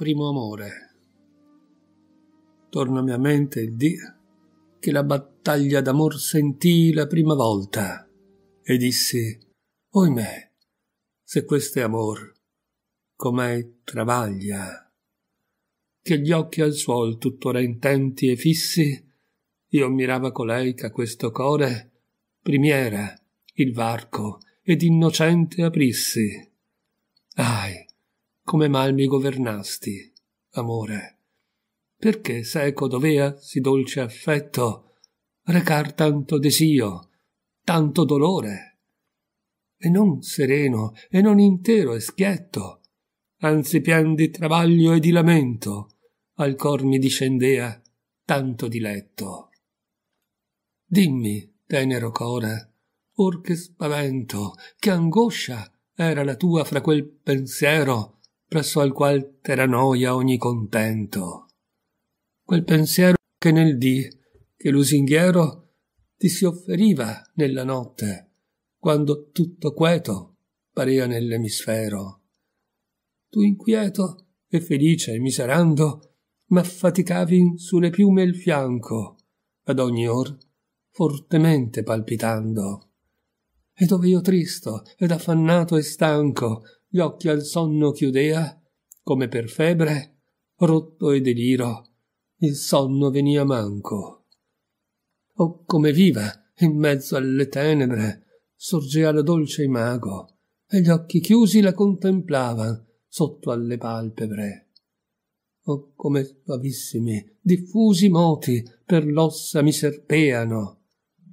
primo amore. Tornami a mente il dì che la battaglia d'amor sentii la prima volta e dissi, oimè, se questo è amor, com'è travaglia. Che gli occhi al suol tuttora intenti e fissi, io mirava colei che a questo core, primiera, il varco, ed innocente aprissi. Ahi, come mal mi governasti, amore. Perché seco ecco dovea si dolce affetto recar tanto desio, tanto dolore? E non sereno, e non intero e schietto, anzi pian di travaglio e di lamento, al cor mi discendea tanto diletto. Dimmi, tenero core, or che spavento, che angoscia era la tua fra quel pensiero presso al qual t'era noia ogni contento. Quel pensiero che nel dì, che lusinghiero, ti si offeriva nella notte, quando tutto queto parea nell'emisfero. Tu inquieto e felice e miserando, m'affaticavi sulle piume il fianco, ad ogni or fortemente palpitando. E dove io tristo ed affannato e stanco, gli occhi al sonno chiudea, come per febbre, rotto e deliro, il sonno venia manco. O come viva, in mezzo alle tenebre, sorgea la dolce imago, e gli occhi chiusi la contemplavan sotto alle palpebre. O come suavissimi, diffusi moti per l'ossa mi serpeano,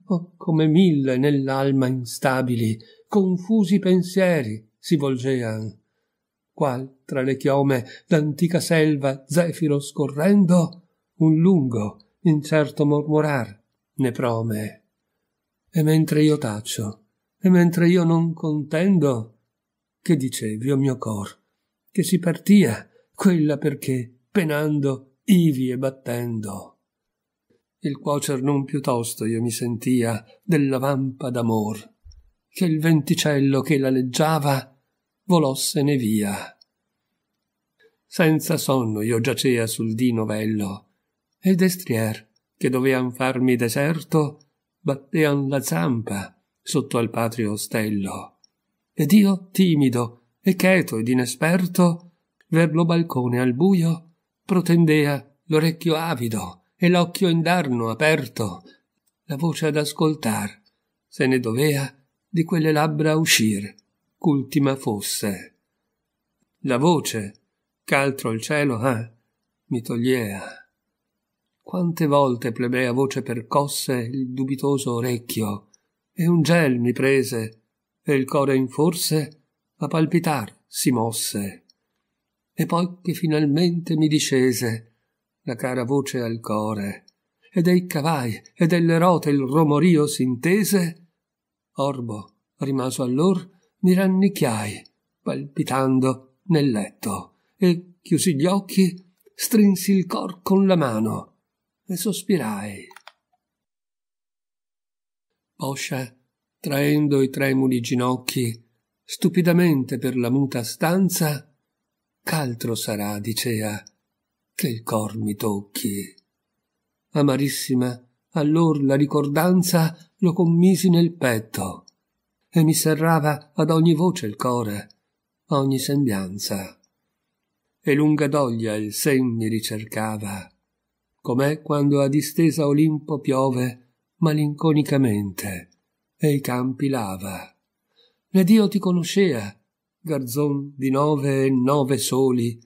o come mille nell'alma instabili, confusi pensieri si volgean qual tra le chiome d'antica selva zefiro scorrendo un lungo incerto mormorar ne prome e mentre io taccio e mentre io non contendo che dicevi o mio cor che si partia quella perché penando ivi e battendo il cuocer non piuttosto io mi sentia della vampa d'amor che il venticello che la leggiava volossene via. Senza sonno io giacea sul dì novello, e destrier, che dovean farmi deserto, battean la zampa sotto al patrio ostello. Ed io, timido e cheto ed inesperto, ver lo balcone al buio, protendea l'orecchio avido e l'occhio indarno aperto, la voce ad ascoltar, se ne dovea di quelle labbra uscir ch'ultima fosse. La voce, ch'altro il cielo ha, ah, mi togliea. Quante volte plebea voce percosse il dubitoso orecchio, e un gel mi prese, e il core in forse a palpitar si mosse. E poi che finalmente mi discese la cara voce al core, e dei cavai e delle rote il romorio s'intese, orbo rimaso allor mi rannicchiai, palpitando, nel letto e, chiusi gli occhi, strinsi il cor con la mano e sospirai. Poscia, traendo i tremuli ginocchi, stupidamente per la muta stanza, ch'altro sarà, dicea, che il cor mi tocchi. Amarissima, allor la ricordanza lo commisi nel petto e mi serrava ad ogni voce il core, ogni sembianza. E lunga doglia il sen mi ricercava, com'è quando a distesa Olimpo piove malinconicamente e i campi lava. Ed io ti conoscea, garzon di nove e nove soli,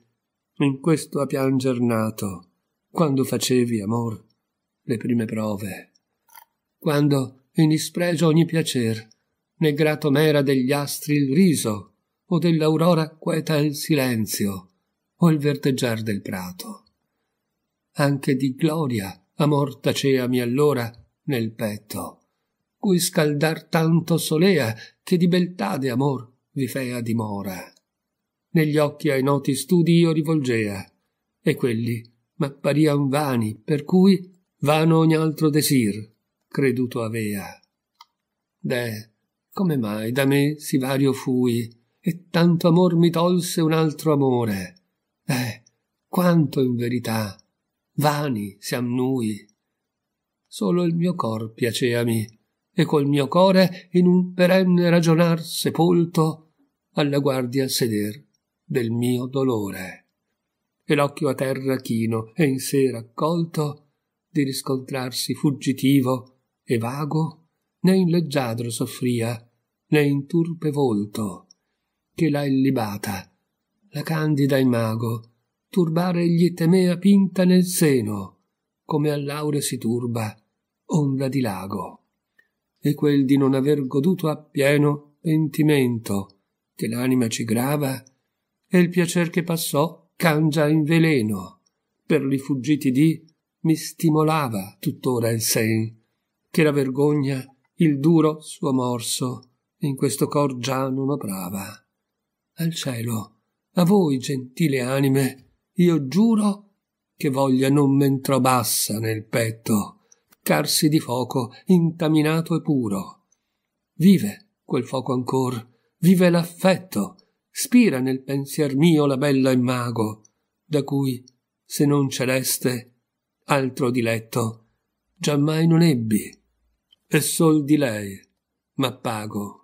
in questo a pianger nato, quando facevi amor le prime prove, quando in dispregio ogni piacer né grato m'era degli astri il riso, o dell'aurora queta il silenzio, o il verdeggiar del prato. Anche di gloria amor taceami allora nel petto, cui scaldar tanto solea che di beltade amor vi fea dimora. Negli occhi ai noti studi io rivolgea, e quelli m'apparian vani, per cui vano ogni altro desir creduto avea. Deh, come mai da me si vario fui, e tanto amor mi tolse un altro amore. Eh, quanto in verità, vani siam nui. Solo il mio cor piaceami, e col mio core in un perenne ragionar sepolto alla guardia seder del mio dolore. E l'occhio a terra chino e in sé raccolto di riscontrarsi fuggitivo e vago né in leggiadro soffria, né in turpe volto, che la illibata, la candida imago, turbare gli temea pinta nel seno, come all'aure si turba, onda di lago. E quel di non aver goduto appieno pentimento, che l'anima ci grava, e il piacer che passò cangia in veleno, per li fuggiti di mi stimolava tuttora il sen, che la vergogna il duro suo morso in questo cor già non oprava. Al cielo, a voi gentile anime, io giuro che voglia non m'entrò bassa nel petto, carsi di fuoco intaminato e puro. Vive quel fuoco ancor, vive l'affetto, spira nel pensier mio la bella immago, da cui, se non celeste, altro diletto, giammai non ebbi è sol di lei, ma pago